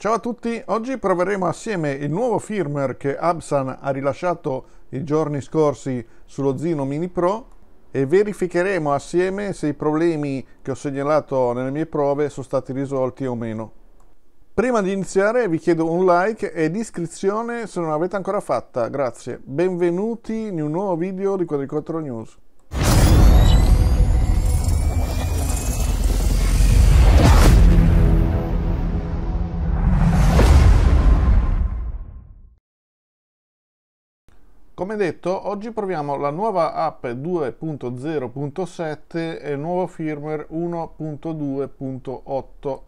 Ciao a tutti, oggi proveremo assieme il nuovo firmware che Absan ha rilasciato i giorni scorsi sullo Zino Mini Pro e verificheremo assieme se i problemi che ho segnalato nelle mie prove sono stati risolti o meno. Prima di iniziare vi chiedo un like ed iscrizione se non l'avete ancora fatta, grazie. Benvenuti in un nuovo video di Quadricontro News. Come detto, oggi proviamo la nuova app 2.0.7 e il nuovo firmware 1.2.8.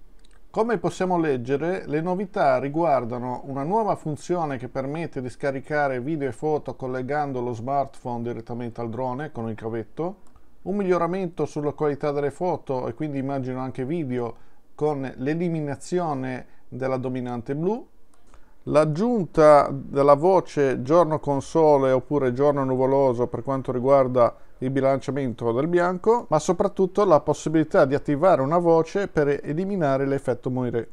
Come possiamo leggere, le novità riguardano una nuova funzione che permette di scaricare video e foto collegando lo smartphone direttamente al drone con il cavetto, un miglioramento sulla qualità delle foto e quindi immagino anche video con l'eliminazione della dominante blu, L'aggiunta della voce giorno con sole oppure giorno nuvoloso per quanto riguarda il bilanciamento del bianco, ma soprattutto la possibilità di attivare una voce per eliminare l'effetto Moiré.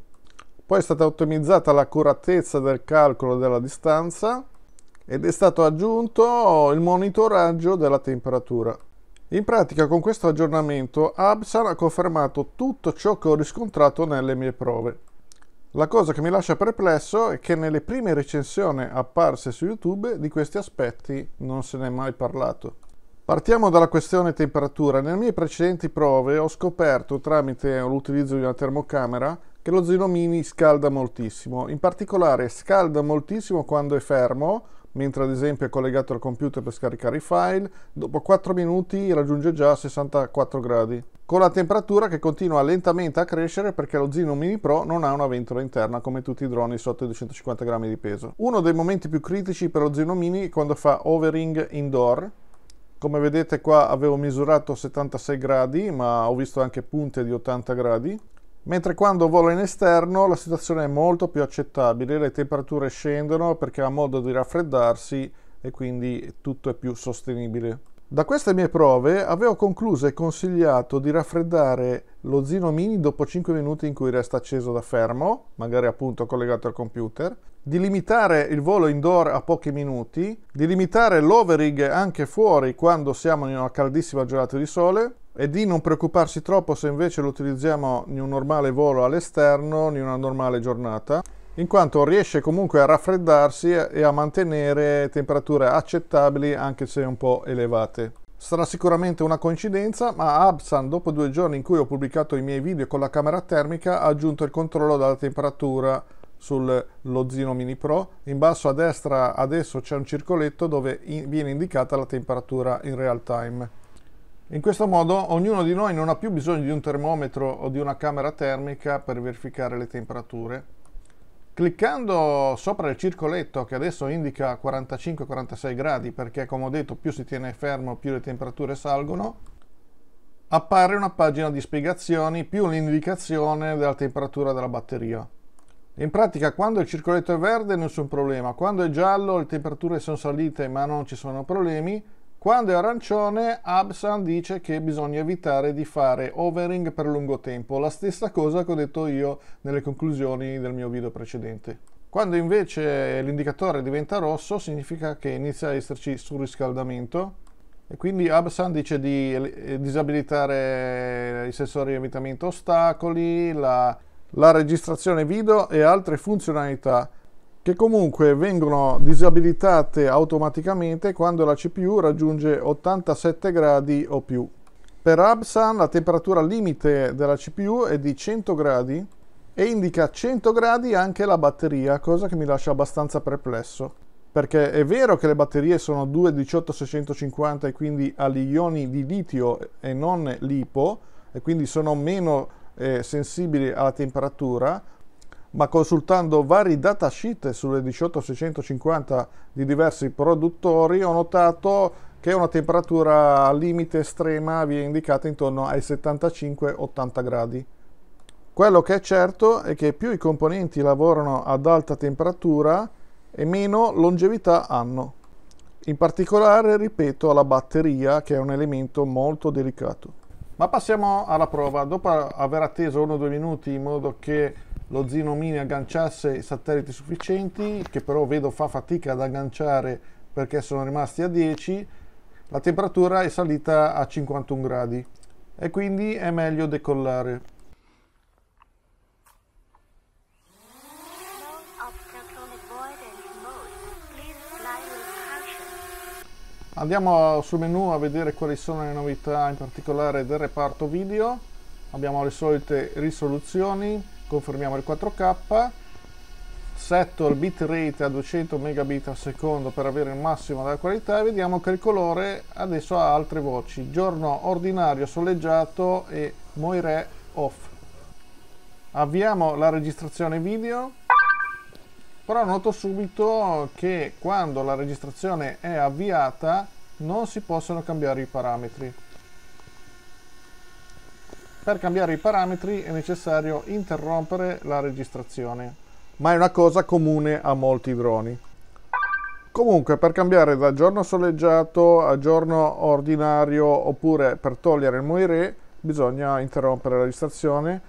Poi è stata ottimizzata l'accuratezza del calcolo della distanza ed è stato aggiunto il monitoraggio della temperatura. In pratica con questo aggiornamento Absal ha confermato tutto ciò che ho riscontrato nelle mie prove. La cosa che mi lascia perplesso è che nelle prime recensioni apparse su YouTube di questi aspetti non se n'è mai parlato. Partiamo dalla questione temperatura. Nelle mie precedenti prove ho scoperto tramite l'utilizzo di una termocamera che lo Zino Mini scalda moltissimo. In particolare scalda moltissimo quando è fermo, mentre ad esempio è collegato al computer per scaricare i file, dopo 4 minuti raggiunge già 64 gradi con la temperatura che continua lentamente a crescere perché lo Zino Mini Pro non ha una ventola interna come tutti i droni sotto i 250 grammi di peso. Uno dei momenti più critici per lo Zino Mini è quando fa overing indoor, come vedete qua avevo misurato 76 gradi ma ho visto anche punte di 80 gradi mentre quando volo in esterno la situazione è molto più accettabile le temperature scendono perché ha modo di raffreddarsi e quindi tutto è più sostenibile da queste mie prove avevo concluso e consigliato di raffreddare lo Zino Mini dopo 5 minuti in cui resta acceso da fermo, magari appunto collegato al computer, di limitare il volo indoor a pochi minuti, di limitare l'overing anche fuori quando siamo in una caldissima giornata di sole e di non preoccuparsi troppo se invece lo utilizziamo in un normale volo all'esterno, in una normale giornata in quanto riesce comunque a raffreddarsi e a mantenere temperature accettabili anche se un po' elevate. Sarà sicuramente una coincidenza, ma Absan, dopo due giorni in cui ho pubblicato i miei video con la camera termica, ha aggiunto il controllo della temperatura sul Lozino Mini Pro. In basso a destra adesso c'è un circoletto dove in viene indicata la temperatura in real time. In questo modo ognuno di noi non ha più bisogno di un termometro o di una camera termica per verificare le temperature. Cliccando sopra il circoletto che adesso indica 45-46 gradi perché come ho detto più si tiene fermo più le temperature salgono, appare una pagina di spiegazioni più l'indicazione della temperatura della batteria. In pratica quando il circoletto è verde nessun problema, quando è giallo le temperature sono salite ma non ci sono problemi, quando è arancione, Absan dice che bisogna evitare di fare overing per lungo tempo, la stessa cosa che ho detto io nelle conclusioni del mio video precedente. Quando invece l'indicatore diventa rosso, significa che inizia a esserci surriscaldamento e quindi Absan dice di eh, disabilitare i sensori di evitamento ostacoli, la, la registrazione video e altre funzionalità che comunque vengono disabilitate automaticamente quando la CPU raggiunge 87 gradi o più. Per Absan la temperatura limite della CPU è di 100 gradi e indica 100 gradi anche la batteria, cosa che mi lascia abbastanza perplesso perché è vero che le batterie sono 18650 e quindi agli ioni di litio e non lipo e quindi sono meno eh, sensibili alla temperatura, ma consultando vari datasheet sulle 18650 di diversi produttori ho notato che una temperatura limite estrema vi è indicata intorno ai 75-80 gradi. Quello che è certo è che più i componenti lavorano ad alta temperatura e meno longevità hanno. In particolare, ripeto, la batteria che è un elemento molto delicato. Ma passiamo alla prova. Dopo aver atteso 1-2 minuti in modo che lo Zino Mini agganciasse i satelliti sufficienti, che però vedo fa fatica ad agganciare perché sono rimasti a 10, la temperatura è salita a 51 gradi e quindi è meglio decollare. Andiamo sul menu a vedere quali sono le novità in particolare del reparto video. Abbiamo le solite risoluzioni, confermiamo il 4K setto il bitrate a 200 megabit al secondo per avere il massimo della qualità e vediamo che il colore adesso ha altre voci giorno ordinario soleggiato e moiré off avviamo la registrazione video però noto subito che quando la registrazione è avviata non si possono cambiare i parametri per cambiare i parametri è necessario interrompere la registrazione, ma è una cosa comune a molti droni. Comunque, per cambiare da giorno soleggiato a giorno ordinario oppure per togliere il moiré, bisogna interrompere la registrazione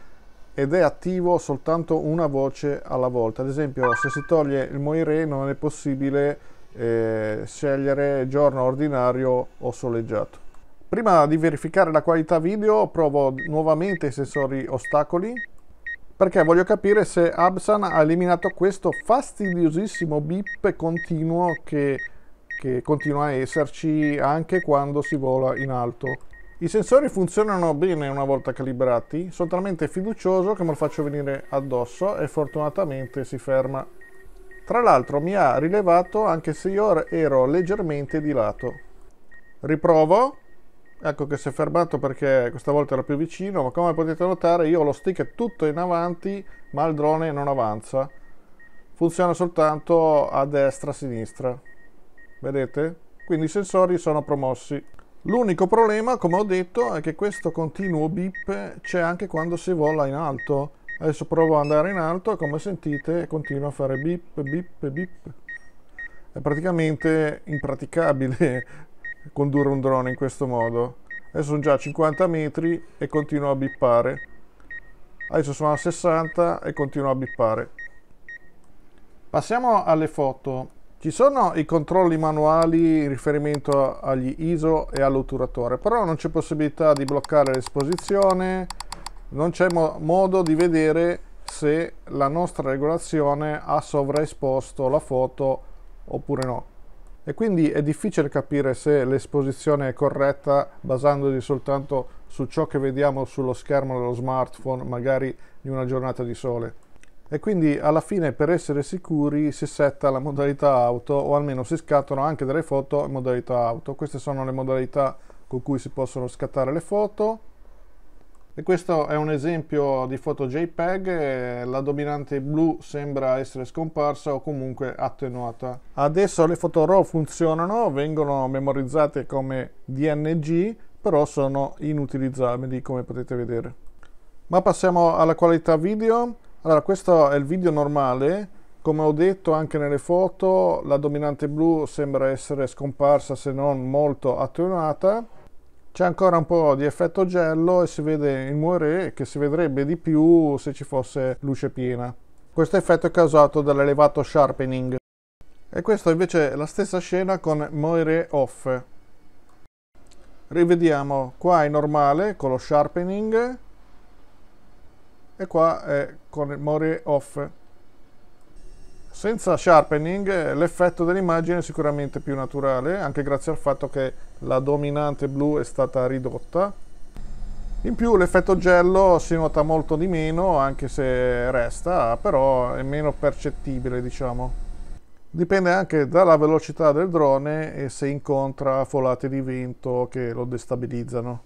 ed è attivo soltanto una voce alla volta. Ad esempio, se si toglie il moiré non è possibile eh, scegliere giorno ordinario o soleggiato. Prima di verificare la qualità video provo nuovamente i sensori ostacoli perché voglio capire se Absan ha eliminato questo fastidiosissimo bip continuo che, che continua a esserci anche quando si vola in alto. I sensori funzionano bene una volta calibrati, sono talmente fiducioso che me lo faccio venire addosso e fortunatamente si ferma. Tra l'altro mi ha rilevato anche se io ero leggermente di lato. Riprovo ecco che si è fermato perché questa volta era più vicino ma come potete notare io ho lo stick tutto in avanti ma il drone non avanza funziona soltanto a destra a sinistra vedete quindi i sensori sono promossi l'unico problema come ho detto è che questo continuo beep c'è anche quando si vola in alto adesso provo ad andare in alto e come sentite continua a fare beep beep beep è praticamente impraticabile condurre un drone in questo modo. Adesso sono già a 50 metri e continuo a bippare. Adesso sono a 60 e continuo a bippare. Passiamo alle foto. Ci sono i controlli manuali in riferimento agli ISO e all'otturatore, però non c'è possibilità di bloccare l'esposizione, non c'è mo modo di vedere se la nostra regolazione ha sovraesposto la foto oppure no e quindi è difficile capire se l'esposizione è corretta basandosi soltanto su ciò che vediamo sullo schermo dello smartphone, magari in una giornata di sole. E quindi alla fine per essere sicuri si setta la modalità auto o almeno si scattano anche delle foto in modalità auto. Queste sono le modalità con cui si possono scattare le foto e questo è un esempio di foto JPEG, la dominante blu sembra essere scomparsa o comunque attenuata. Adesso le foto RAW funzionano, vengono memorizzate come DNG, però sono inutilizzabili come potete vedere. Ma passiamo alla qualità video. Allora, questo è il video normale, come ho detto anche nelle foto la dominante blu sembra essere scomparsa se non molto attenuata c'è ancora un po' di effetto gello e si vede il moiré che si vedrebbe di più se ci fosse luce piena. Questo effetto è causato dall'elevato sharpening. E questa invece è la stessa scena con moiré off. Rivediamo, qua è normale con lo sharpening e qua è con il moiré off. Senza sharpening eh, l'effetto dell'immagine è sicuramente più naturale, anche grazie al fatto che la dominante blu è stata ridotta. In più l'effetto gello si nota molto di meno, anche se resta, però è meno percettibile, diciamo. Dipende anche dalla velocità del drone e se incontra folate di vento che lo destabilizzano.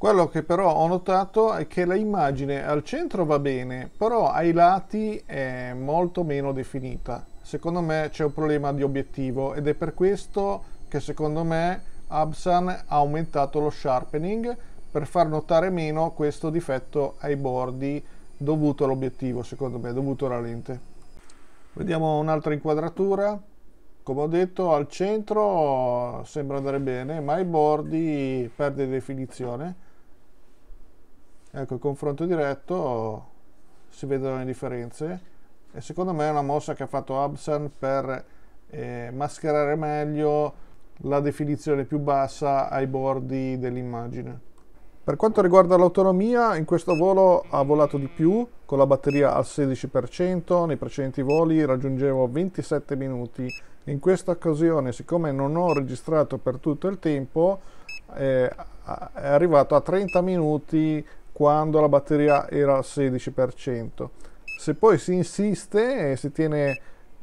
Quello che però ho notato è che l'immagine al centro va bene, però ai lati è molto meno definita. Secondo me c'è un problema di obiettivo ed è per questo che secondo me Absan ha aumentato lo sharpening per far notare meno questo difetto ai bordi dovuto all'obiettivo, secondo me, dovuto alla lente. Vediamo un'altra inquadratura. Come ho detto, al centro sembra andare bene, ma ai bordi perde definizione Ecco, il confronto diretto si vedono le differenze e secondo me è una mossa che ha fatto Absan per eh, mascherare meglio la definizione più bassa ai bordi dell'immagine. Per quanto riguarda l'autonomia, in questo volo ha volato di più, con la batteria al 16%, nei precedenti voli raggiungevo 27 minuti. In questa occasione, siccome non ho registrato per tutto il tempo, eh, è arrivato a 30 minuti quando la batteria era al 16%. Se poi si insiste e si tiene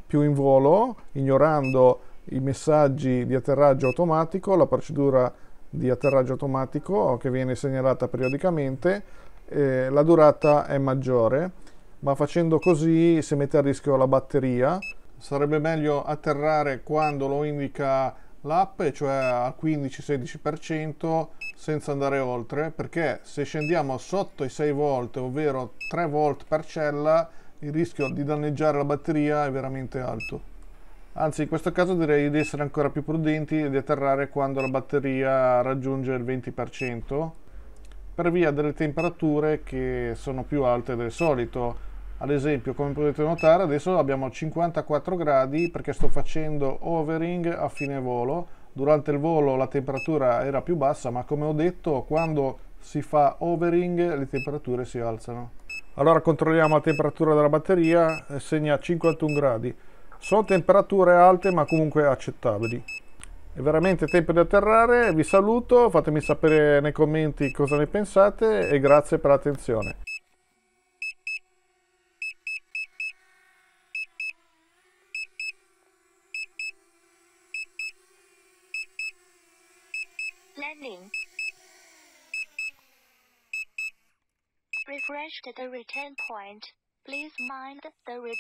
più in volo, ignorando i messaggi di atterraggio automatico, la procedura di atterraggio automatico che viene segnalata periodicamente, eh, la durata è maggiore, ma facendo così si mette a rischio la batteria. Sarebbe meglio atterrare quando lo indica l'app, cioè al 15-16% senza andare oltre, perché se scendiamo sotto i 6 volt, ovvero 3 volt per cella, il rischio di danneggiare la batteria è veramente alto. Anzi, in questo caso direi di essere ancora più prudenti e di atterrare quando la batteria raggiunge il 20%, per via delle temperature che sono più alte del solito ad esempio come potete notare adesso abbiamo 54 gradi perché sto facendo overing a fine volo durante il volo la temperatura era più bassa ma come ho detto quando si fa overing le temperature si alzano allora controlliamo la temperatura della batteria eh, segna 51 gradi sono temperature alte ma comunque accettabili è veramente tempo di atterrare vi saluto fatemi sapere nei commenti cosa ne pensate e grazie per l'attenzione reached the return point. Please mind the return.